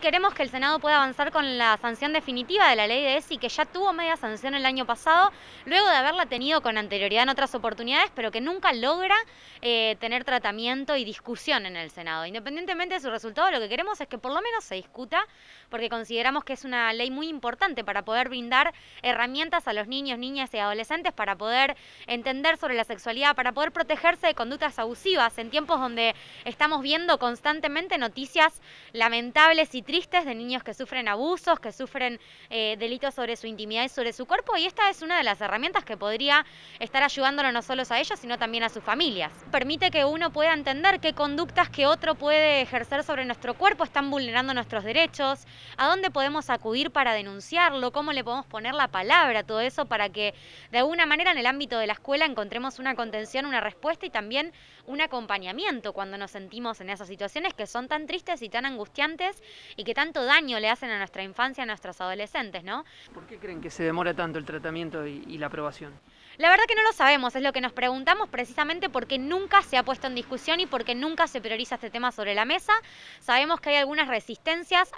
Queremos que el Senado pueda avanzar con la sanción definitiva de la ley de ESI, que ya tuvo media sanción el año pasado, luego de haberla tenido con anterioridad en otras oportunidades, pero que nunca logra eh, tener tratamiento y discusión en el Senado. Independientemente de su resultado, lo que queremos es que por lo menos se discuta, porque consideramos que es una ley muy importante para poder brindar herramientas a los niños, niñas y adolescentes para poder entender sobre la sexualidad, para poder protegerse de conductas abusivas en tiempos donde estamos viendo constantemente noticias lamentables y tristes de niños que sufren abusos, que sufren eh, delitos sobre su intimidad y sobre su cuerpo y esta es una de las herramientas que podría estar ayudándolo no solo a ellos, sino también a sus familias. Permite que uno pueda entender qué conductas que otro puede ejercer sobre nuestro cuerpo están vulnerando nuestros derechos, a dónde podemos acudir para denunciarlo, cómo le podemos poner la palabra, todo eso para que de alguna manera en el ámbito de la escuela encontremos una contención, una respuesta y también un acompañamiento cuando nos sentimos en esas situaciones que son tan tristes y tan angustiantes y que tanto daño le hacen a nuestra infancia, a nuestros adolescentes, ¿no? ¿Por qué creen que se demora tanto el tratamiento y la aprobación? La verdad que no lo sabemos, es lo que nos preguntamos precisamente porque nunca se ha puesto en discusión y porque nunca se prioriza este tema sobre la mesa. Sabemos que hay algunas resistencias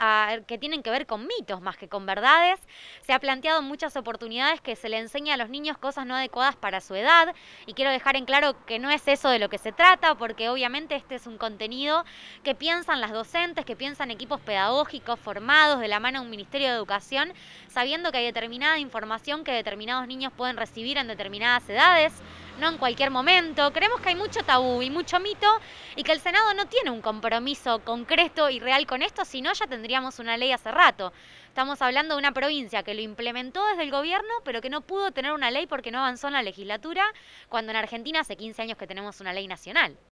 que tienen que ver con mitos más que con verdades. Se ha planteado muchas oportunidades que se le enseñe a los niños cosas no adecuadas para su edad y quiero dejar en claro que no es eso de lo que se trata porque obviamente este es un contenido que piensan las docentes, que piensan equipos pedagógicos formados de la mano de un Ministerio de Educación, sabiendo que hay determinada información que determinados niños pueden recibir en determinados determinadas edades, no en cualquier momento. Creemos que hay mucho tabú y mucho mito y que el Senado no tiene un compromiso concreto y real con esto, si no ya tendríamos una ley hace rato. Estamos hablando de una provincia que lo implementó desde el gobierno, pero que no pudo tener una ley porque no avanzó en la legislatura, cuando en Argentina hace 15 años que tenemos una ley nacional.